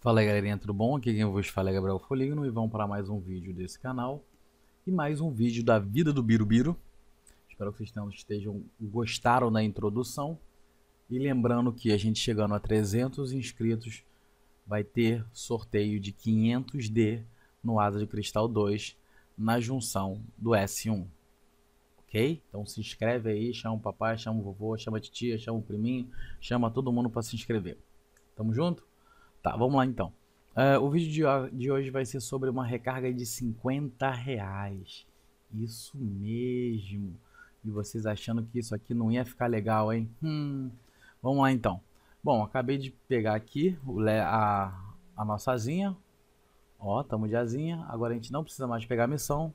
Fala aí galerinha, tudo bom? Aqui quem vos fala é Gabriel Foligno e vamos para mais um vídeo desse canal e mais um vídeo da vida do Birubiru. Espero que vocês estejam gostaram da introdução e lembrando que a gente chegando a 300 inscritos vai ter sorteio de 500D no Asa de Cristal 2 na junção do S1. Ok? Então se inscreve aí, chama o papai, chama o vovô, chama a titia, chama o priminho, chama todo mundo para se inscrever. Tamo junto? Tá, vamos lá então. Uh, o vídeo de, de, hoje vai ser sobre uma recarga de 50 reais. Isso mesmo. E vocês achando que isso aqui não ia ficar legal, hein? Hum, vamos lá então. Bom, acabei de pegar aqui a, a nossa asinha. Ó, tamo de asinha. Agora a gente não precisa mais pegar a missão.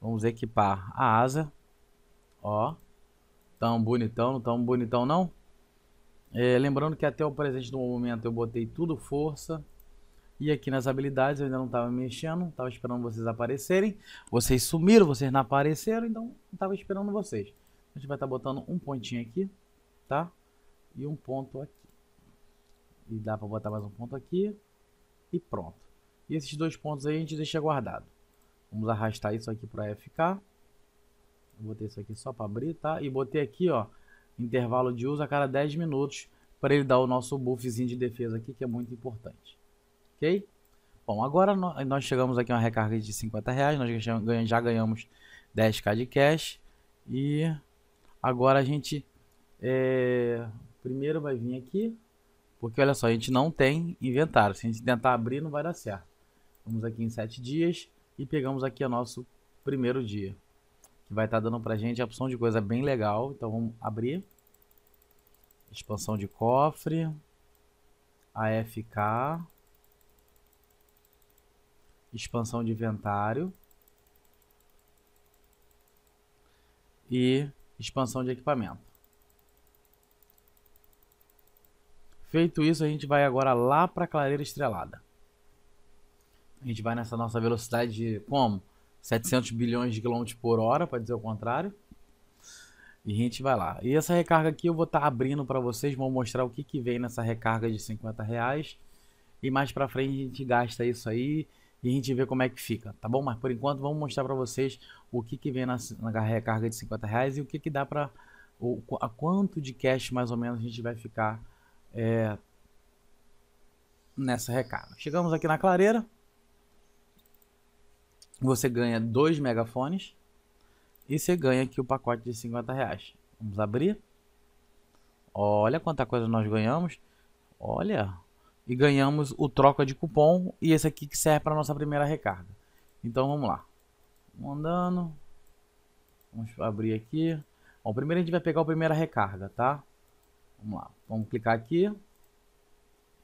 Vamos equipar a asa. Ó. Tão bonitão, não tão bonitão não? É, lembrando que até o presente do momento eu botei tudo força. E aqui nas habilidades eu ainda não estava mexendo, estava esperando vocês aparecerem. Vocês sumiram, vocês não apareceram, então estava esperando vocês. A gente vai estar tá botando um pontinho aqui, tá? E um ponto aqui. E dá para botar mais um ponto aqui. E pronto. E esses dois pontos aí a gente deixa guardado. Vamos arrastar isso aqui para FK botei isso aqui só para abrir, tá? E botei aqui, ó, intervalo de uso a cada 10 minutos para ele dar o nosso buffzinho de defesa aqui, que é muito importante. Ok? Bom, agora nós chegamos aqui a uma recarga de 50 reais, nós já ganhamos 10k de cash e agora a gente é, primeiro vai vir aqui, porque olha só, a gente não tem inventário, se a gente tentar abrir não vai dar certo. Vamos aqui em 7 dias e pegamos aqui o nosso primeiro dia que vai estar tá dando pra gente a opção de coisa bem legal. Então vamos abrir. Expansão de cofre. AFK. Expansão de inventário. E expansão de equipamento. Feito isso, a gente vai agora lá para a clareira estrelada. A gente vai nessa nossa velocidade de como? 700 bilhões de quilômetros por hora, para dizer o contrário. E a gente vai lá. E essa recarga aqui eu vou estar tá abrindo para vocês, vou mostrar o que, que vem nessa recarga de 50 reais. E mais para frente a gente gasta isso aí e a gente vê como é que fica, tá bom? Mas por enquanto vamos mostrar para vocês o que, que vem na, na recarga de 50 reais e o que, que dá para... A quanto de cash mais ou menos a gente vai ficar é, nessa recarga. Chegamos aqui na clareira você ganha dois megafones e você ganha aqui o pacote de 50 reais. Vamos abrir. Olha quanta coisa nós ganhamos. Olha. E ganhamos o troca de cupom e esse aqui que serve para nossa primeira recarga. Então vamos lá. Mandando. andando. Vamos abrir aqui. Bom, primeiro a gente vai pegar a primeira recarga, tá? Vamos lá. Vamos clicar aqui.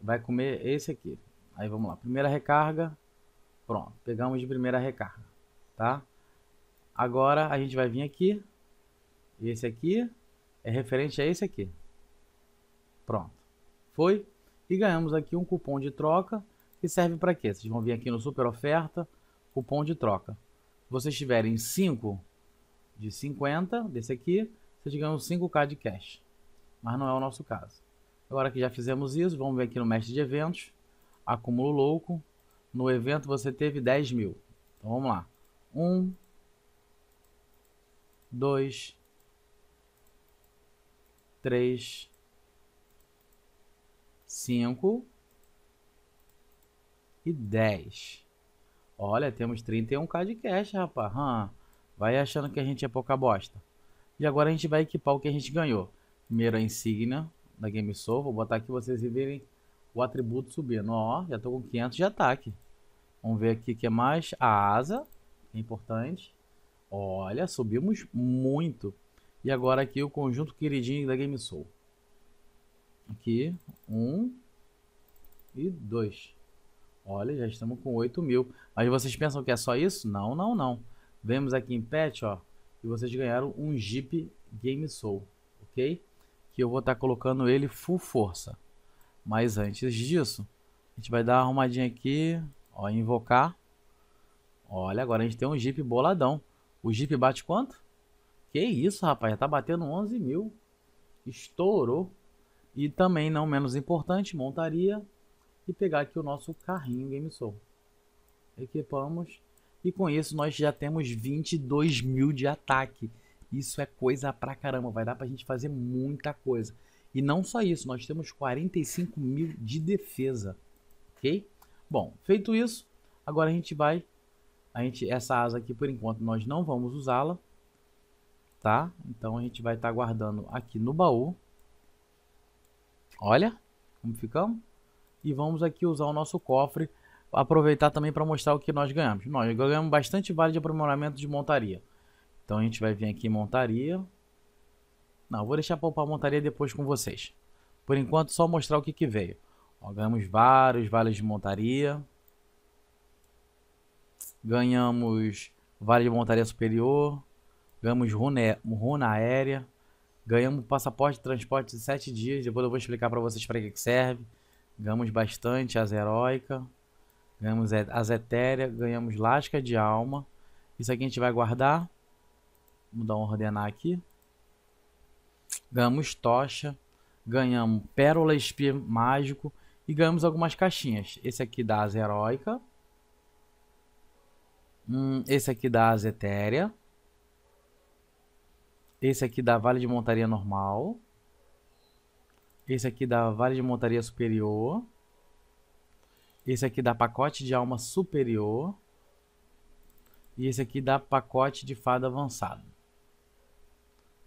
Vai comer esse aqui. Aí vamos lá. Primeira recarga. Pronto, pegamos de primeira recarga, tá? Agora a gente vai vir aqui, e esse aqui é referente a esse aqui. Pronto, foi? E ganhamos aqui um cupom de troca, que serve para quê? Vocês vão vir aqui no super oferta, cupom de troca. Se vocês tiverem 5 de 50, desse aqui, vocês ganham 5k de cash. Mas não é o nosso caso. Agora que já fizemos isso, vamos ver aqui no mestre de eventos, acúmulo louco, no evento você teve 10 mil. Então vamos lá. 1, 2, 3, 5 e 10. Olha, temos 31k de cash, rapaz. Hum, vai achando que a gente é pouca bosta. E agora a gente vai equipar o que a gente ganhou. Primeiro a insígnia da GameSoul. Vou botar aqui vocês verem o atributo subindo. Ó, já tô com 500 de ataque. Vamos ver aqui o que é mais. A asa, é importante. Olha, subimos muito. E agora aqui o conjunto queridinho da Game Soul. Aqui, um e dois. Olha, já estamos com 8 mil. Mas vocês pensam que é só isso? Não, não, não. Vemos aqui em pet, ó, e vocês ganharam um Jeep Game Soul, ok? Que eu vou estar tá colocando ele full força. Mas antes disso, a gente vai dar uma arrumadinha aqui. Ó, invocar. Olha, agora a gente tem um Jeep boladão. O Jeep bate quanto? Que isso, rapaz, já tá batendo 11 mil. Estourou. E também, não menos importante, montaria e pegar aqui o nosso carrinho Game Soul. Equipamos. E com isso nós já temos 22 mil de ataque. Isso é coisa pra caramba, vai dar pra gente fazer muita coisa. E não só isso, nós temos 45 mil de defesa, ok? Bom, feito isso, agora a gente vai... A gente, essa asa aqui, por enquanto, nós não vamos usá-la. Tá? Então a gente vai estar tá guardando aqui no baú. Olha como ficamos. E vamos aqui usar o nosso cofre. Aproveitar também para mostrar o que nós ganhamos. Nós ganhamos bastante vale de aprimoramento de montaria. Então a gente vai vir aqui em montaria. Não, vou deixar para a montaria depois com vocês. Por enquanto, só mostrar o que, que veio ganhamos vários vales de montaria. Ganhamos vale de montaria superior. Ganhamos runa, runa aérea. Ganhamos passaporte de transporte de 7 dias. Depois eu vou explicar para vocês para que, que serve. Ganhamos bastante as heróica. Ganhamos as etéreas. Ganhamos lasca de alma. Isso aqui a gente vai guardar. Vamos dar um ordenar aqui. Ganhamos tocha. Ganhamos pérola espia mágico. E ganhamos algumas caixinhas. Esse aqui da asa heróica. Hum, esse aqui da asa etérea. Esse aqui da vale de montaria normal. Esse aqui da vale de montaria superior. Esse aqui da pacote de alma superior. E esse aqui da pacote de fada avançado.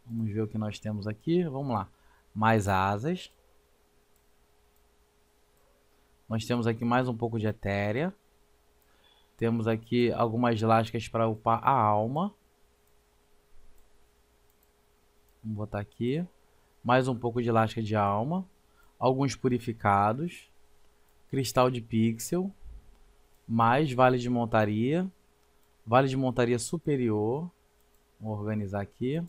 Vamos ver o que nós temos aqui. Vamos lá. Mais asas. Nós temos aqui mais um pouco de etérea. Temos aqui algumas lascas para upar a alma. Vamos botar aqui. Mais um pouco de lasca de alma. Alguns purificados. Cristal de pixel. Mais vale de montaria. Vale de montaria superior. Vou organizar aqui.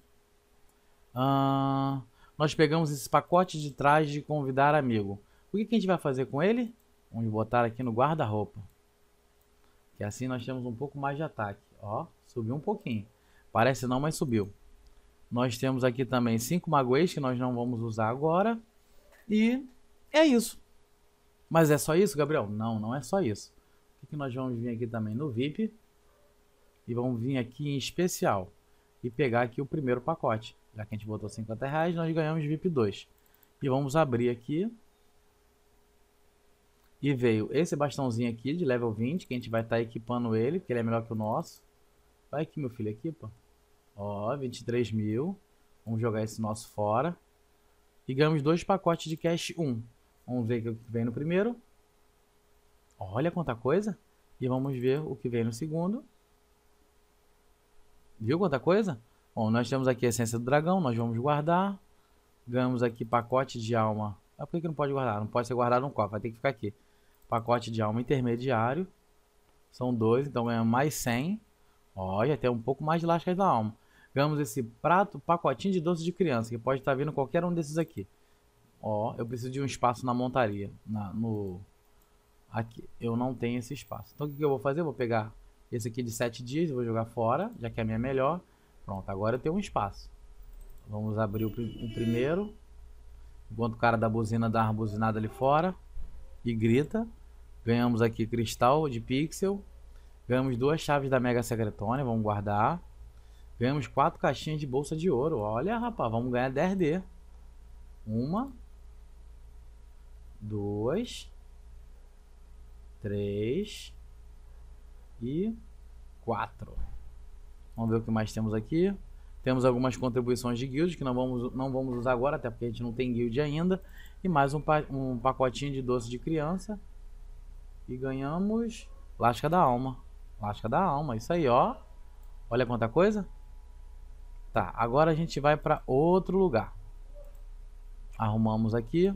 nós pegamos esse pacote de trás de convidar amigo. O que, que a gente vai fazer com ele? Vamos botar aqui no guarda-roupa. Que assim nós temos um pouco mais de ataque. Ó, subiu um pouquinho. Parece não, mas subiu. Nós temos aqui também cinco magoês que nós não vamos usar agora. E é isso. Mas é só isso, Gabriel? Não, não é só isso. O que nós vamos vir aqui também no VIP. E vamos vir aqui em especial. E pegar aqui o primeiro pacote. Já que a gente botou 50 reais, nós ganhamos VIP 2. E vamos abrir aqui e veio esse bastãozinho aqui de level 20, que a gente vai estar tá equipando ele, porque ele é melhor que o nosso. Vai aqui, meu filho, equipa. Ó, 23 mil. Vamos jogar esse nosso fora. E ganhamos dois pacotes de cash 1. Vamos ver o que vem no primeiro. Olha quanta coisa. E vamos ver o que vem no segundo. Viu quanta coisa? Bom, nós temos aqui a essência do dragão, nós vamos guardar. Ganhamos aqui pacote de alma. Ah, por que, que não pode guardar? Não pode ser guardado no cofre, vai ter que ficar aqui. Pacote de alma intermediário. São dois, então é mais 100. Olha, até um pouco mais de lascas da alma. Ganhamos esse prato, pacotinho de doce de criança, que pode estar tá vindo qualquer um desses aqui. Ó, eu preciso de um espaço na montaria. Na, no... Aqui, eu não tenho esse espaço. Então o que eu vou fazer? Eu vou pegar esse aqui de 7 dias, vou jogar fora, já que é a minha é melhor. Pronto, agora eu tenho um espaço. Vamos abrir o, o primeiro. Enquanto o cara da buzina dá uma buzinada ali fora e grita. Ganhamos aqui cristal de pixel. Ganhamos duas chaves da Mega Secretônia, vamos guardar. Ganhamos quatro caixinhas de bolsa de ouro. Olha, rapaz, vamos ganhar 10D. Uma. Duas. Três. E quatro. Vamos ver o que mais temos aqui. Temos algumas contribuições de guild que não vamos, não vamos usar agora, até porque a gente não tem guild ainda. E mais um, pa um pacotinho de doce de criança. E ganhamos Lasca da Alma. Lasca da Alma, isso aí, ó. Olha quanta coisa. Tá, agora a gente vai para outro lugar. Arrumamos aqui.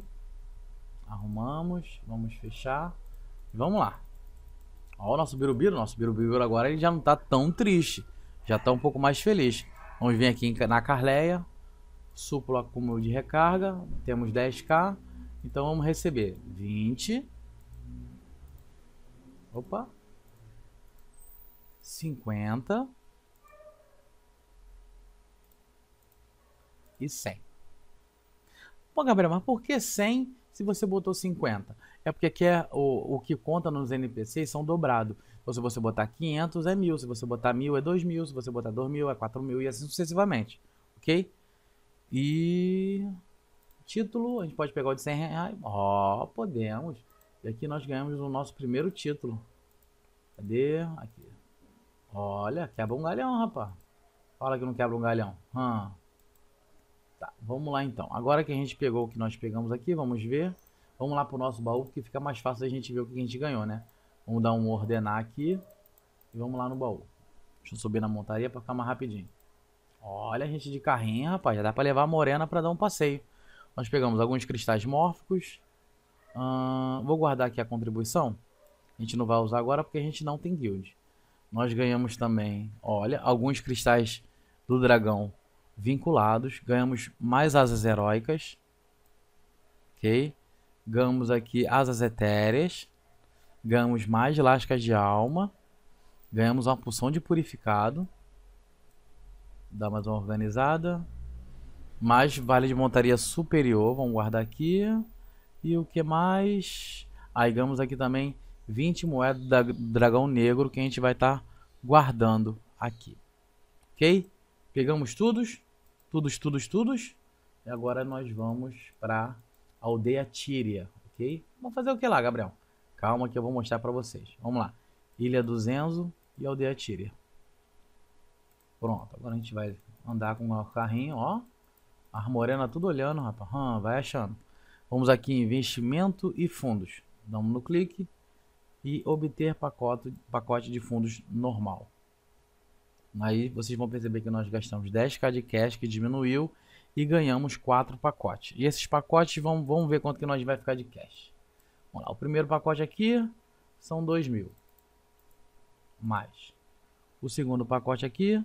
Arrumamos, vamos fechar. Vamos lá. Ó o nosso Birubiru, nosso Birubiru agora ele já não tá tão triste. Já tá um pouco mais feliz. Vamos vir aqui na Carleia. Supla acúmulo de recarga. Temos 10k. Então vamos receber 20, Opa. 50. E 100. Pô, Gabriel, mas por que 100 se você botou 50? É porque aqui é o, o que conta nos NPCs são dobrados. Então, se você botar 500 é 1.000, se você botar 1.000 é 2.000, se você botar 2.000 é 4.000 e assim sucessivamente. Ok? E... Título, a gente pode pegar o de 100 reais. Ó, oh, podemos. E aqui nós ganhamos o nosso primeiro título. Cadê? Aqui. Olha, quebra um galhão, rapaz. Fala que não quebra um galhão. Hum. Tá, vamos lá então. Agora que a gente pegou o que nós pegamos aqui, vamos ver. Vamos lá pro nosso baú, porque fica mais fácil a gente ver o que a gente ganhou, né? Vamos dar um ordenar aqui. E vamos lá no baú. Deixa eu subir na montaria pra ficar mais rapidinho. Olha a gente de carrinho, rapaz. Já dá pra levar a morena pra dar um passeio. Nós pegamos alguns cristais mórficos vou guardar aqui a contribuição. A gente não vai usar agora porque a gente não tem guild. Nós ganhamos também, olha, alguns cristais do dragão vinculados. Ganhamos mais asas heróicas. Ok? Ganhamos aqui asas etéreas. Ganhamos mais lascas de alma. Ganhamos uma poção de purificado. Dá mais uma organizada. Mais vale de montaria superior. Vamos guardar aqui. E o que mais? Aí ah, ganhamos aqui também 20 moedas da Dragão Negro que a gente vai estar tá guardando aqui. Ok? Pegamos todos, todos, todos, todos. E agora nós vamos para a aldeia Tíria, ok? Vamos fazer o que lá, Gabriel? Calma que eu vou mostrar para vocês. Vamos lá. Ilha do Zenzo e aldeia Tíria. Pronto, agora a gente vai andar com o carrinho, ó. As tudo olhando, rapaz. Hum, vai achando. Vamos aqui em investimento e fundos. Damos no clique e obter pacote, pacote de fundos normal. Aí vocês vão perceber que nós gastamos 10k de cash, que diminuiu, e ganhamos 4 pacotes. E esses pacotes, vão, vamos ver quanto que nós vai ficar de cash. Vamos lá, o primeiro pacote aqui são 2 mil. Mais. O segundo pacote aqui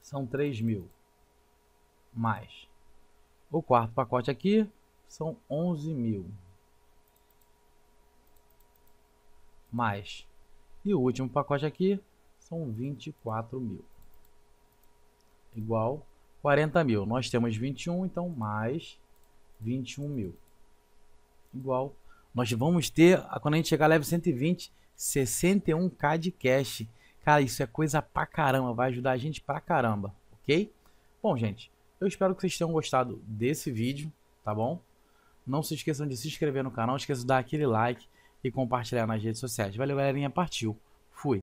são 3 mil. Mais. O quarto pacote aqui são 11 mil. Mais. E o último pacote aqui são 24 mil. Igual 40 mil. Nós temos 21, então mais 21 mil. Igual. Nós vamos ter, quando a gente chegar a level 120, 61k de cash. Cara, isso é coisa pra caramba. Vai ajudar a gente pra caramba, ok? Bom, gente, eu espero que vocês tenham gostado desse vídeo, tá bom? Não se esqueçam de se inscrever no canal, não de dar aquele like e compartilhar nas redes sociais. Valeu, galerinha. Partiu!